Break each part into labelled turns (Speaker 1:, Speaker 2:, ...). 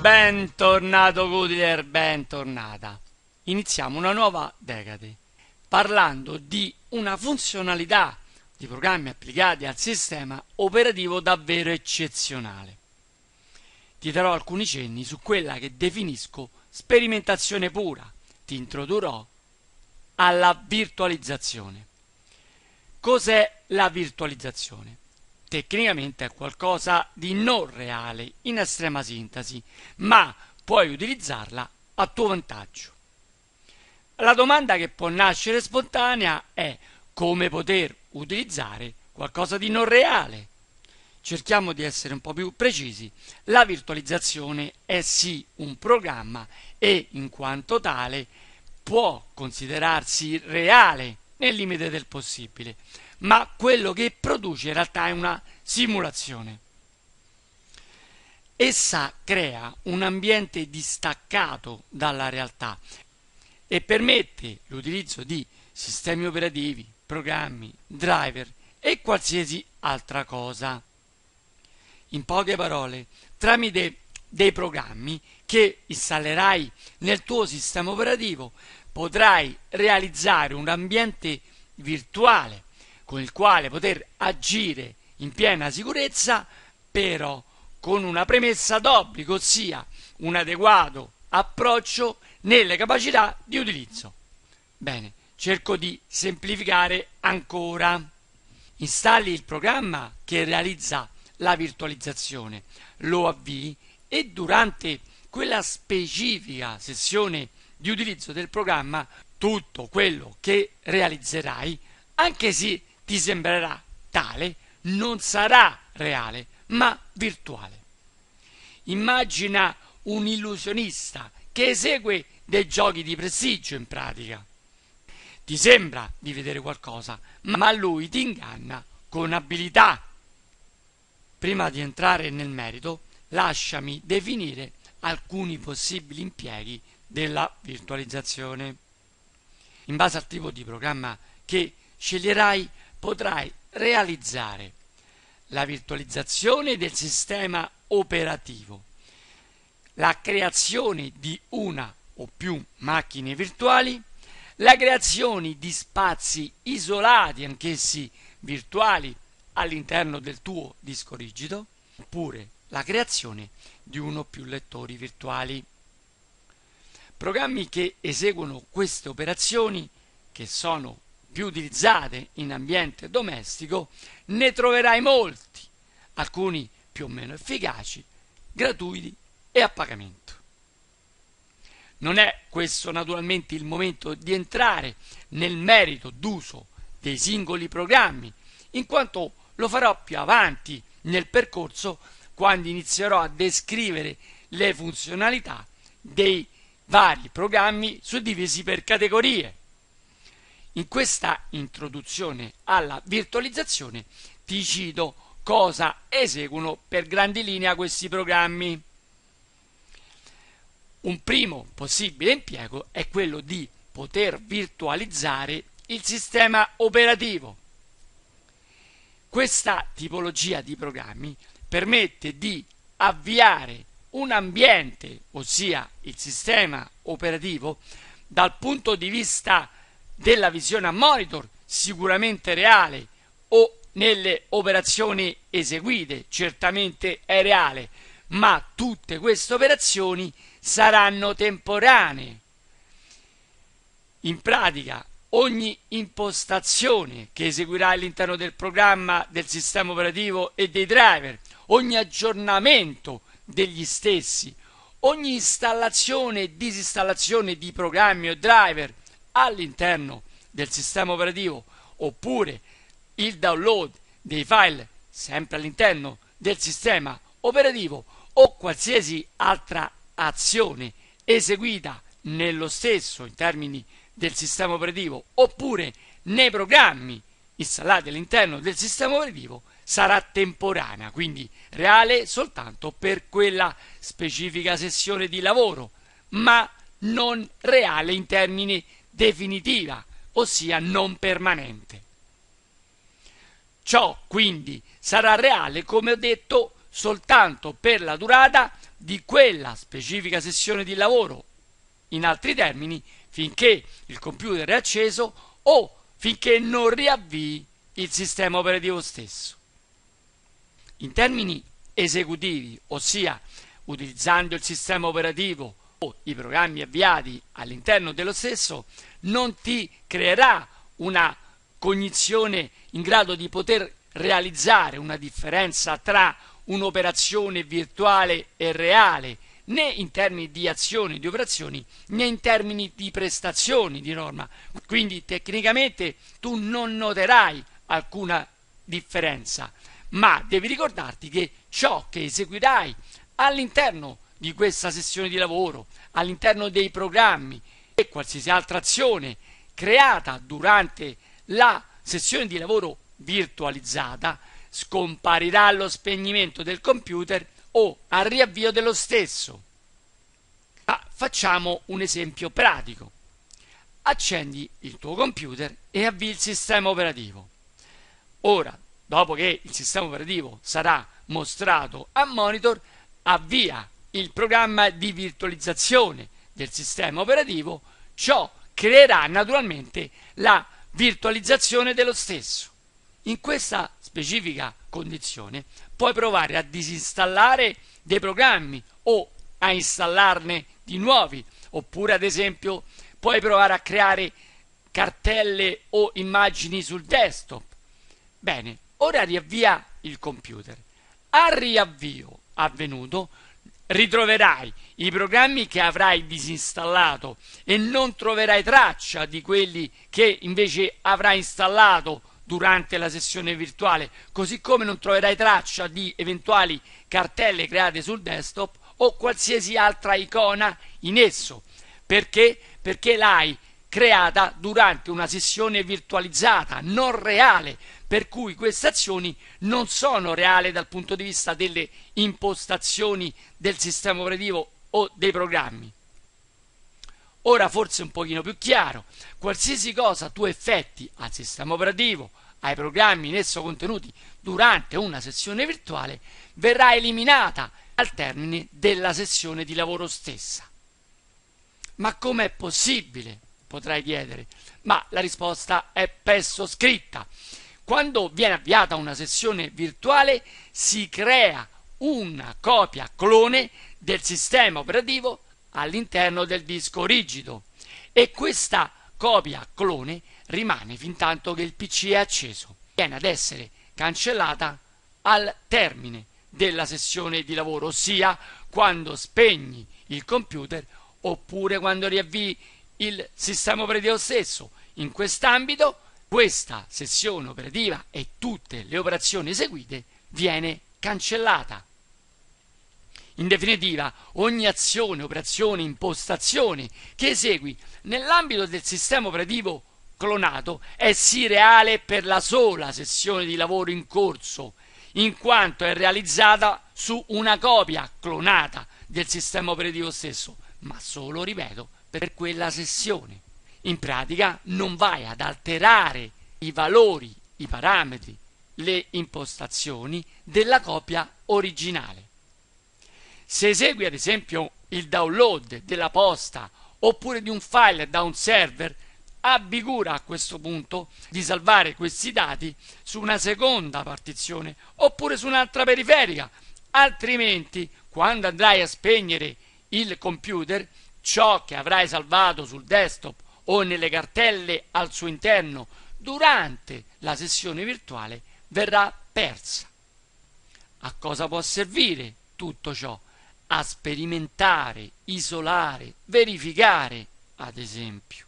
Speaker 1: Bentornato Goodler, bentornata. Iniziamo una nuova decade parlando di una funzionalità di programmi applicati al sistema operativo davvero eccezionale. Ti darò alcuni cenni su quella che definisco sperimentazione pura. Ti introdurrò alla virtualizzazione. Cos'è la virtualizzazione? tecnicamente è qualcosa di non reale in estrema sintesi, ma puoi utilizzarla a tuo vantaggio. La domanda che può nascere spontanea è come poter utilizzare qualcosa di non reale. Cerchiamo di essere un po' più precisi. La virtualizzazione è sì un programma e in quanto tale può considerarsi reale nel limite del possibile ma quello che produce in realtà è una simulazione. Essa crea un ambiente distaccato dalla realtà e permette l'utilizzo di sistemi operativi, programmi, driver e qualsiasi altra cosa. In poche parole, tramite dei programmi che installerai nel tuo sistema operativo potrai realizzare un ambiente virtuale con il quale poter agire in piena sicurezza, però con una premessa d'obbligo, ossia un adeguato approccio nelle capacità di utilizzo. Bene, cerco di semplificare ancora. Installi il programma che realizza la virtualizzazione, lo avvii e durante quella specifica sessione di utilizzo del programma tutto quello che realizzerai, anche se ti sembrerà tale, non sarà reale, ma virtuale. Immagina un illusionista che esegue dei giochi di prestigio in pratica. Ti sembra di vedere qualcosa, ma lui ti inganna con abilità. Prima di entrare nel merito, lasciami definire alcuni possibili impieghi della virtualizzazione. In base al tipo di programma che sceglierai, potrai realizzare la virtualizzazione del sistema operativo, la creazione di una o più macchine virtuali, la creazione di spazi isolati, anch'essi virtuali, all'interno del tuo disco rigido, oppure la creazione di uno o più lettori virtuali. Programmi che eseguono queste operazioni, che sono più utilizzate in ambiente domestico, ne troverai molti, alcuni più o meno efficaci, gratuiti e a pagamento. Non è questo naturalmente il momento di entrare nel merito d'uso dei singoli programmi, in quanto lo farò più avanti nel percorso quando inizierò a descrivere le funzionalità dei vari programmi suddivisi per categorie. In questa introduzione alla virtualizzazione ti cito cosa eseguono per grandi linee questi programmi. Un primo possibile impiego è quello di poter virtualizzare il sistema operativo. Questa tipologia di programmi permette di avviare un ambiente, ossia il sistema operativo, dal punto di vista operativo della visione a monitor, sicuramente reale, o nelle operazioni eseguite, certamente è reale, ma tutte queste operazioni saranno temporanee. In pratica, ogni impostazione che eseguirà all'interno del programma, del sistema operativo e dei driver, ogni aggiornamento degli stessi, ogni installazione e disinstallazione di programmi o driver, all'interno del sistema operativo oppure il download dei file sempre all'interno del sistema operativo o qualsiasi altra azione eseguita nello stesso in termini del sistema operativo oppure nei programmi installati all'interno del sistema operativo sarà temporanea, quindi reale soltanto per quella specifica sessione di lavoro, ma non reale in termini definitiva, ossia non permanente. Ciò quindi sarà reale, come ho detto, soltanto per la durata di quella specifica sessione di lavoro, in altri termini, finché il computer è acceso o finché non riavvii il sistema operativo stesso. In termini esecutivi, ossia utilizzando il sistema operativo o i programmi avviati all'interno dello stesso non ti creerà una cognizione in grado di poter realizzare una differenza tra un'operazione virtuale e reale, né in termini di azioni, di operazioni, né in termini di prestazioni di norma. Quindi tecnicamente tu non noterai alcuna differenza, ma devi ricordarti che ciò che eseguirai all'interno di questa sessione di lavoro, all'interno dei programmi e qualsiasi altra azione creata durante la sessione di lavoro virtualizzata scomparirà allo spegnimento del computer o al riavvio dello stesso. Ma ah, facciamo un esempio pratico. Accendi il tuo computer e avvii il sistema operativo. Ora, dopo che il sistema operativo sarà mostrato a monitor, avvia il programma di virtualizzazione del sistema operativo, ciò creerà naturalmente la virtualizzazione dello stesso. In questa specifica condizione puoi provare a disinstallare dei programmi o a installarne di nuovi, oppure ad esempio puoi provare a creare cartelle o immagini sul desktop. Bene, ora riavvia il computer. Al riavvio avvenuto ritroverai i programmi che avrai disinstallato e non troverai traccia di quelli che invece avrai installato durante la sessione virtuale, così come non troverai traccia di eventuali cartelle create sul desktop o qualsiasi altra icona in esso. Perché? Perché l'hai creata durante una sessione virtualizzata, non reale, per cui queste azioni non sono reali dal punto di vista delle impostazioni del sistema operativo o dei programmi. Ora forse un pochino più chiaro, qualsiasi cosa tu effetti al sistema operativo, ai programmi in esso contenuti durante una sessione virtuale, verrà eliminata al termine della sessione di lavoro stessa. Ma com'è possibile? Potrai chiedere. Ma la risposta è presso scritta quando viene avviata una sessione virtuale si crea una copia clone del sistema operativo all'interno del disco rigido e questa copia clone rimane fin tanto che il PC è acceso. Viene ad essere cancellata al termine della sessione di lavoro, ossia quando spegni il computer oppure quando riavvii il sistema operativo stesso. In quest'ambito questa sessione operativa e tutte le operazioni eseguite viene cancellata. In definitiva, ogni azione, operazione, impostazione che esegui nell'ambito del sistema operativo clonato è sireale per la sola sessione di lavoro in corso, in quanto è realizzata su una copia clonata del sistema operativo stesso, ma solo, ripeto, per quella sessione. In pratica non vai ad alterare i valori, i parametri, le impostazioni della copia originale. Se esegui ad esempio il download della posta oppure di un file da un server, abbigura a questo punto di salvare questi dati su una seconda partizione oppure su un'altra periferica, altrimenti quando andrai a spegnere il computer, ciò che avrai salvato sul desktop o nelle cartelle al suo interno durante la sessione virtuale verrà persa. A cosa può servire tutto ciò? A sperimentare, isolare, verificare, ad esempio.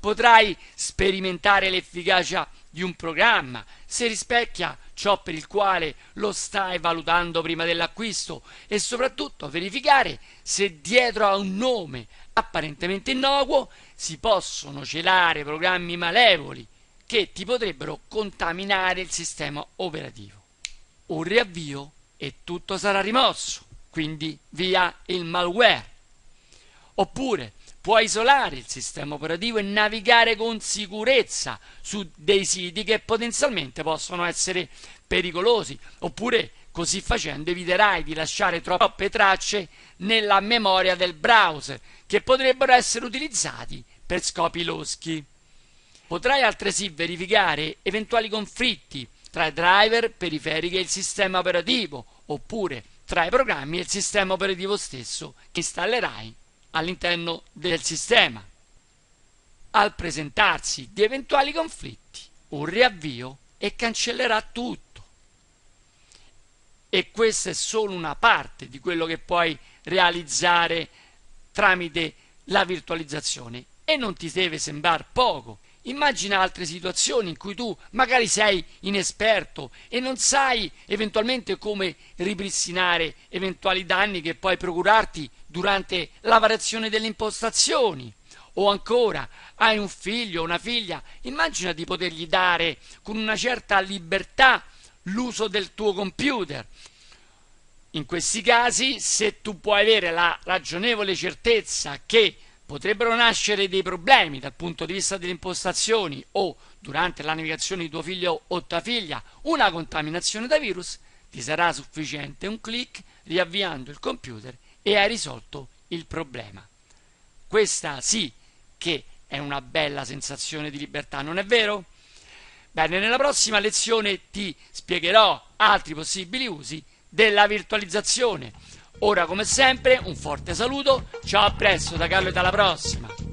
Speaker 1: Potrai sperimentare l'efficacia di un programma se rispecchia ciò per il quale lo stai valutando prima dell'acquisto e soprattutto verificare se dietro a un nome apparentemente innocuo si possono celare programmi malevoli che ti potrebbero contaminare il sistema operativo. Un riavvio e tutto sarà rimosso, quindi via il malware. Oppure può isolare il sistema operativo e navigare con sicurezza su dei siti che potenzialmente possono essere pericolosi, oppure così facendo eviterai di lasciare troppe tracce nella memoria del browser che potrebbero essere utilizzati per scopi loschi. Potrai altresì verificare eventuali conflitti tra i driver, periferiche e il sistema operativo, oppure tra i programmi e il sistema operativo stesso che installerai all'interno del sistema al presentarsi di eventuali conflitti un riavvio e cancellerà tutto. E questa è solo una parte di quello che puoi realizzare tramite la virtualizzazione e non ti deve sembrare poco. Immagina altre situazioni in cui tu magari sei inesperto e non sai eventualmente come ripristinare eventuali danni che puoi procurarti durante la variazione delle impostazioni o ancora hai un figlio o una figlia, immagina di potergli dare con una certa libertà l'uso del tuo computer. In questi casi, se tu puoi avere la ragionevole certezza che potrebbero nascere dei problemi dal punto di vista delle impostazioni o durante la navigazione di tuo figlio o tua figlia, una contaminazione da virus, ti sarà sufficiente un clic riavviando il computer e hai risolto il problema. Questa sì che è una bella sensazione di libertà, non è vero? Bene, nella prossima lezione ti spiegherò altri possibili usi della virtualizzazione. Ora, come sempre, un forte saluto, ciao a presto da Carlo e alla prossima!